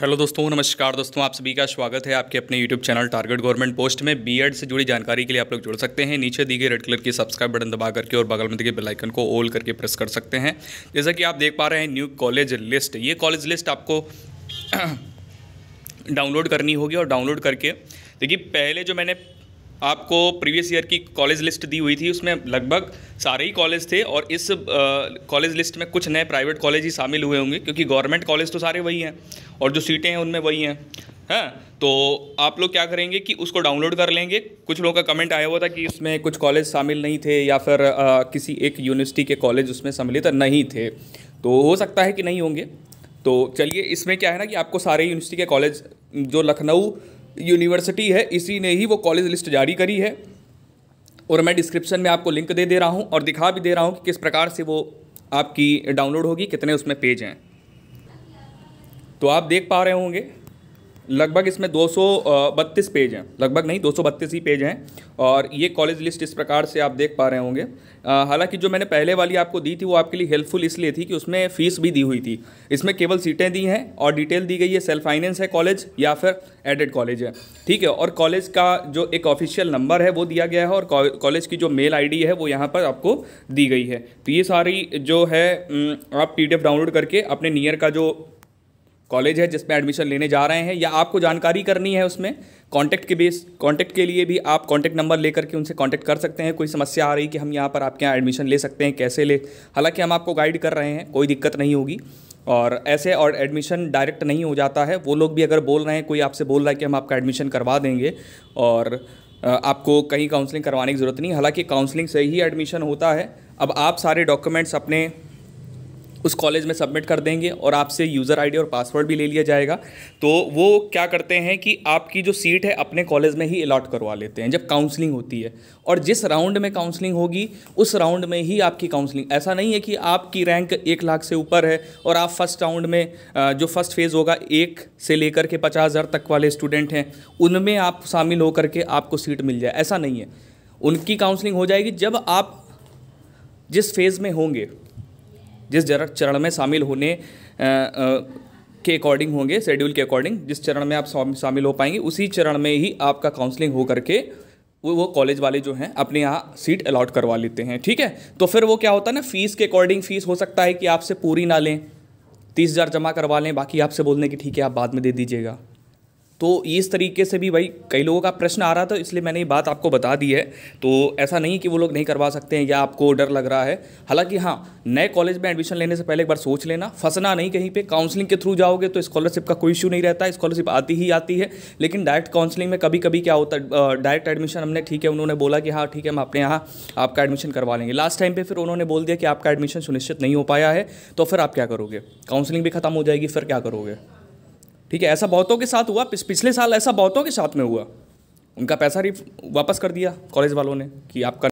hello दोस्तों नमस्कार दोस्तों आप सभी का स्वागत है आपके अपने YouTube channel target government post में बीएड से जुड़ी जानकारी के लिए आप लोग जुड़ सकते हैं नीचे दी गई रेड कलर की सब्सक्राइब बटन दबा करके और बगल में दिए बेल आइकन को ओल करके प्रेस कर सकते हैं जैसा कि आप देख पा रहे हैं न्यू कॉलेज लिस्ट ये कॉलेज लिस्ट आपको डाउनलोड करनी होगी और डाउनलोड करके देखिए पहले जो मैंने आपको प्रीवियस ईयर की कॉलेज लिस्ट दी हुई थी उसमें लगभग सारे ही कॉलेज थे और इस कॉलेज लिस्ट में कुछ नए प्राइवेट कॉलेज ही शामिल हुए होंगे क्योंकि गवर्नमेंट कॉलेज तो सारे वही हैं और जो सीटें हैं उनमें वही हैं हाँ तो आप लोग क्या करेंगे कि उसको डाउनलोड कर लेंगे कुछ लोगों का कमेंट आया हुआ था कि उसमें कुछ कॉलेज शामिल नहीं थे या फिर आ, किसी एक यूनिवर्सिटी के कॉलेज उसमें सम्मिलित नहीं थे तो हो सकता है कि नहीं होंगे तो चलिए इसमें क्या है ना कि आपको सारे यूनिवर्सिटी के कॉलेज जो लखनऊ यूनिवर्सिटी है इसी ने ही वो कॉलेज लिस्ट जारी करी है और मैं डिस्क्रिप्शन में आपको लिंक दे दे रहा हूँ और दिखा भी दे रहा हूँ कि किस प्रकार से वो आपकी डाउनलोड होगी कितने उसमें पेज हैं तो आप देख पा रहे होंगे लगभग इसमें दो पेज हैं लगभग नहीं दो ही पेज हैं और ये कॉलेज लिस्ट इस प्रकार से आप देख पा रहे होंगे हालांकि जो मैंने पहले वाली आपको दी थी वो आपके लिए हेल्पफुल इसलिए थी कि उसमें फ़ीस भी दी हुई थी इसमें केवल सीटें दी हैं और डिटेल दी गई है सेल्फ फाइनेंस है कॉलेज या फिर एडेड कॉलेज है ठीक है और कॉलेज का जो एक ऑफिशियल नंबर है वो दिया गया है और कॉलेज की जो मेल आई है वो यहाँ पर आपको दी गई है तो ये सारी जो है आप पी डाउनलोड करके अपने नियर का जो कॉलेज है जिसमें एडमिशन लेने जा रहे हैं या आपको जानकारी करनी है उसमें कांटेक्ट के बेस कांटेक्ट के लिए भी आप कांटेक्ट नंबर लेकर के उनसे कांटेक्ट कर सकते हैं कोई समस्या आ रही कि हम यहाँ पर आपके यहाँ एडमिशन ले सकते हैं कैसे ले हालांकि हम आपको गाइड कर रहे हैं कोई दिक्कत नहीं होगी और ऐसे और एडमिशन डायरेक्ट नहीं हो जाता है वो लोग भी अगर बोल रहे हैं कोई आपसे बोल रहा है कि हम आपका एडमिशन करवा देंगे और आपको कहीं काउंसलिंग करवाने की ज़रूरत नहीं हालांकि काउंसलिंग से ही एडमिशन होता है अब आप सारे डॉक्यूमेंट्स अपने उस कॉलेज में सबमिट कर देंगे और आपसे यूज़र आईडी और पासवर्ड भी ले लिया जाएगा तो वो क्या करते हैं कि आपकी जो सीट है अपने कॉलेज में ही अलाट करवा लेते हैं जब काउंसलिंग होती है और जिस राउंड में काउंसलिंग होगी उस राउंड में ही आपकी काउंसलिंग ऐसा नहीं है कि आपकी रैंक एक लाख से ऊपर है और आप फर्स्ट राउंड में जो फर्स्ट फेज़ होगा एक से लेकर के पचास हज़ार तक वाले स्टूडेंट हैं उनमें आप शामिल होकर के आपको सीट मिल जाए ऐसा नहीं है उनकी काउंसलिंग हो जाएगी जब आप जिस फेज़ में होंगे जिस चरण में शामिल होने के अकॉर्डिंग होंगे शेड्यूल के अकॉर्डिंग जिस चरण में आप शामिल हो पाएंगे उसी चरण में ही आपका काउंसलिंग हो करके वो वो कॉलेज वाले जो हैं अपने यहाँ सीट अलाट करवा लेते हैं ठीक है तो फिर वो क्या होता है ना फीस के अकॉर्डिंग फीस हो सकता है कि आपसे पूरी ना लें तीस हज़ार जमा करवा लें बाकी आपसे बोलने की कि ठीक है आप बाद में दे दीजिएगा तो इस तरीके से भी भाई कई लोगों का प्रश्न आ रहा था इसलिए मैंने ये बात आपको बता दी है तो ऐसा नहीं कि वो लोग नहीं करवा सकते हैं या आपको डर लग रहा है हालांकि हाँ नए कॉलेज में एडमिशन लेने से पहले एक बार सोच लेना फंसना नहीं कहीं पर काउंसलिंग के थ्रू जाओगे तो स्कॉलरशिप का कोई इशू नहीं रहता स्कॉलरशिप आती ही आती है लेकिन डायरेक्ट काउंसलिंग में कभी कभी क्या होता है डायरेक्ट एडमिशन हमने ठीक है उन्होंने बोला कि हाँ ठीक है हम अपने यहाँ आपका एडमिशन करवा लेंगे लास्ट टाइम पर फिर उन्होंने बोल दिया कि आपका एडमिशन सुनिश्चित नहीं हो पाया है तो फिर आप क्या करोगे काउंसलिंग भी खत्म हो जाएगी फिर क्या करोगे ठीक है ऐसा बहुतों के साथ हुआ पिछले साल ऐसा बहुतों के साथ में हुआ उनका पैसा रिफ वापस कर दिया कॉलेज वालों ने कि आपका